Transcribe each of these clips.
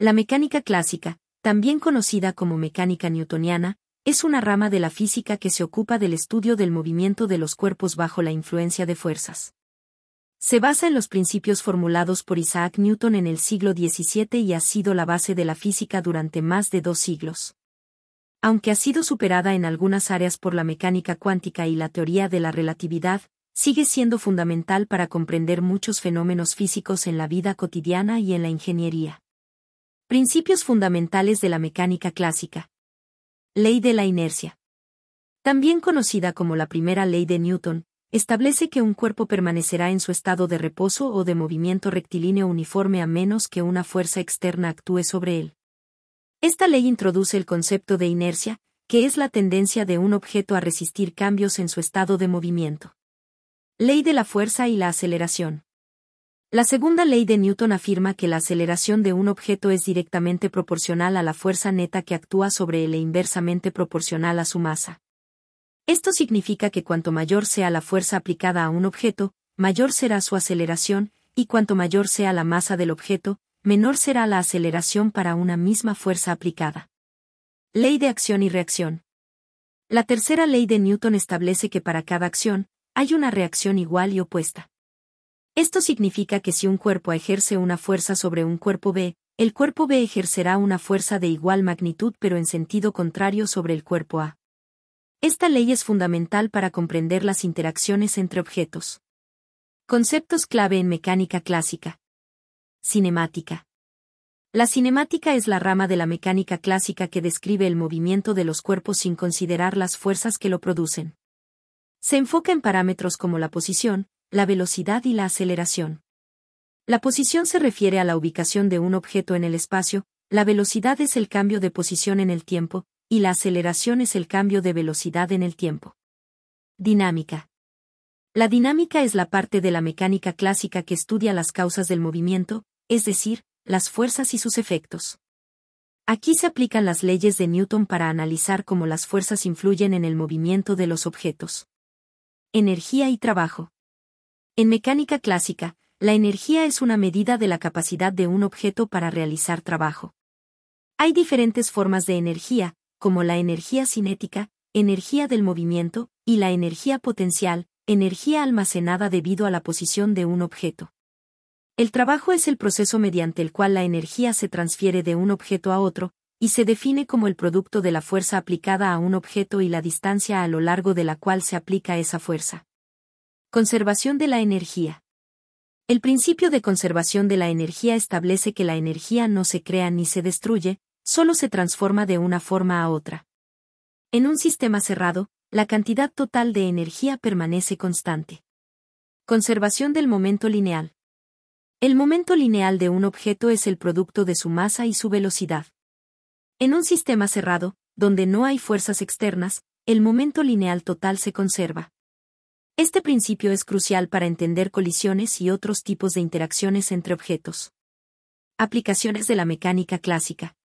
La mecánica clásica, también conocida como mecánica newtoniana, es una rama de la física que se ocupa del estudio del movimiento de los cuerpos bajo la influencia de fuerzas. Se basa en los principios formulados por Isaac Newton en el siglo XVII y ha sido la base de la física durante más de dos siglos. Aunque ha sido superada en algunas áreas por la mecánica cuántica y la teoría de la relatividad, sigue siendo fundamental para comprender muchos fenómenos físicos en la vida cotidiana y en la ingeniería. Principios fundamentales de la mecánica clásica. Ley de la inercia. También conocida como la primera ley de Newton, establece que un cuerpo permanecerá en su estado de reposo o de movimiento rectilíneo uniforme a menos que una fuerza externa actúe sobre él. Esta ley introduce el concepto de inercia, que es la tendencia de un objeto a resistir cambios en su estado de movimiento. Ley de la fuerza y la aceleración. La segunda ley de Newton afirma que la aceleración de un objeto es directamente proporcional a la fuerza neta que actúa sobre él e inversamente proporcional a su masa. Esto significa que cuanto mayor sea la fuerza aplicada a un objeto, mayor será su aceleración, y cuanto mayor sea la masa del objeto, menor será la aceleración para una misma fuerza aplicada. Ley de acción y reacción. La tercera ley de Newton establece que para cada acción, hay una reacción igual y opuesta. Esto significa que si un cuerpo A ejerce una fuerza sobre un cuerpo B, el cuerpo B ejercerá una fuerza de igual magnitud pero en sentido contrario sobre el cuerpo A. Esta ley es fundamental para comprender las interacciones entre objetos. Conceptos clave en mecánica clásica. Cinemática. La cinemática es la rama de la mecánica clásica que describe el movimiento de los cuerpos sin considerar las fuerzas que lo producen. Se enfoca en parámetros como la posición, la velocidad y la aceleración. La posición se refiere a la ubicación de un objeto en el espacio, la velocidad es el cambio de posición en el tiempo, y la aceleración es el cambio de velocidad en el tiempo. Dinámica. La dinámica es la parte de la mecánica clásica que estudia las causas del movimiento, es decir, las fuerzas y sus efectos. Aquí se aplican las leyes de Newton para analizar cómo las fuerzas influyen en el movimiento de los objetos. Energía y trabajo. En mecánica clásica, la energía es una medida de la capacidad de un objeto para realizar trabajo. Hay diferentes formas de energía, como la energía cinética, energía del movimiento, y la energía potencial, energía almacenada debido a la posición de un objeto. El trabajo es el proceso mediante el cual la energía se transfiere de un objeto a otro, y se define como el producto de la fuerza aplicada a un objeto y la distancia a lo largo de la cual se aplica esa fuerza. Conservación de la energía. El principio de conservación de la energía establece que la energía no se crea ni se destruye, solo se transforma de una forma a otra. En un sistema cerrado, la cantidad total de energía permanece constante. Conservación del momento lineal. El momento lineal de un objeto es el producto de su masa y su velocidad. En un sistema cerrado, donde no hay fuerzas externas, el momento lineal total se conserva. Este principio es crucial para entender colisiones y otros tipos de interacciones entre objetos. Aplicaciones de la mecánica clásica.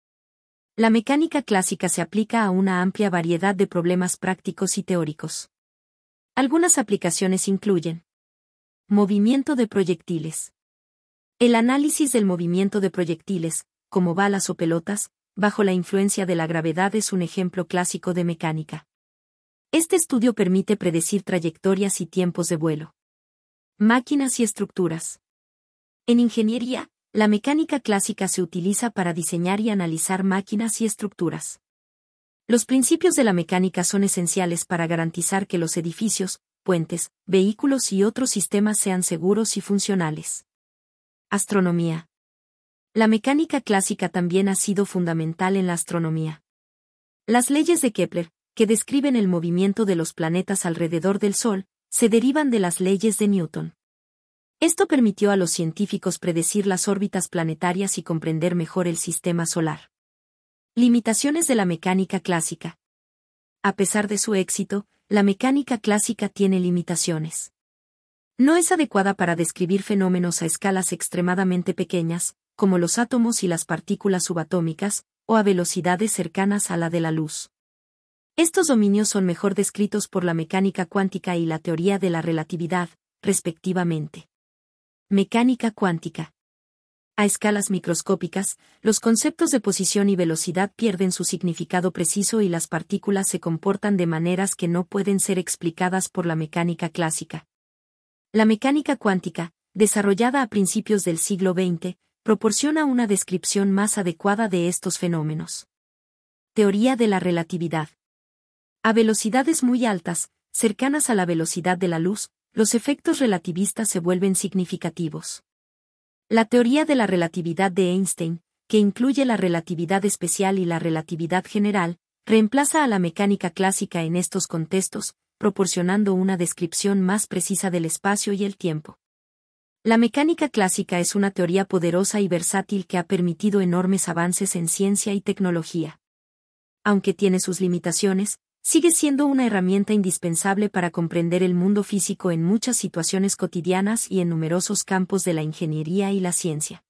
La mecánica clásica se aplica a una amplia variedad de problemas prácticos y teóricos. Algunas aplicaciones incluyen movimiento de proyectiles. El análisis del movimiento de proyectiles, como balas o pelotas, bajo la influencia de la gravedad es un ejemplo clásico de mecánica este estudio permite predecir trayectorias y tiempos de vuelo. Máquinas y estructuras. En ingeniería, la mecánica clásica se utiliza para diseñar y analizar máquinas y estructuras. Los principios de la mecánica son esenciales para garantizar que los edificios, puentes, vehículos y otros sistemas sean seguros y funcionales. Astronomía. La mecánica clásica también ha sido fundamental en la astronomía. Las leyes de Kepler, que describen el movimiento de los planetas alrededor del Sol, se derivan de las leyes de Newton. Esto permitió a los científicos predecir las órbitas planetarias y comprender mejor el sistema solar. Limitaciones de la mecánica clásica. A pesar de su éxito, la mecánica clásica tiene limitaciones. No es adecuada para describir fenómenos a escalas extremadamente pequeñas, como los átomos y las partículas subatómicas, o a velocidades cercanas a la de la luz. Estos dominios son mejor descritos por la mecánica cuántica y la teoría de la relatividad, respectivamente. Mecánica cuántica. A escalas microscópicas, los conceptos de posición y velocidad pierden su significado preciso y las partículas se comportan de maneras que no pueden ser explicadas por la mecánica clásica. La mecánica cuántica, desarrollada a principios del siglo XX, proporciona una descripción más adecuada de estos fenómenos. Teoría de la relatividad. A velocidades muy altas, cercanas a la velocidad de la luz, los efectos relativistas se vuelven significativos. La teoría de la relatividad de Einstein, que incluye la relatividad especial y la relatividad general, reemplaza a la mecánica clásica en estos contextos, proporcionando una descripción más precisa del espacio y el tiempo. La mecánica clásica es una teoría poderosa y versátil que ha permitido enormes avances en ciencia y tecnología. Aunque tiene sus limitaciones, sigue siendo una herramienta indispensable para comprender el mundo físico en muchas situaciones cotidianas y en numerosos campos de la ingeniería y la ciencia.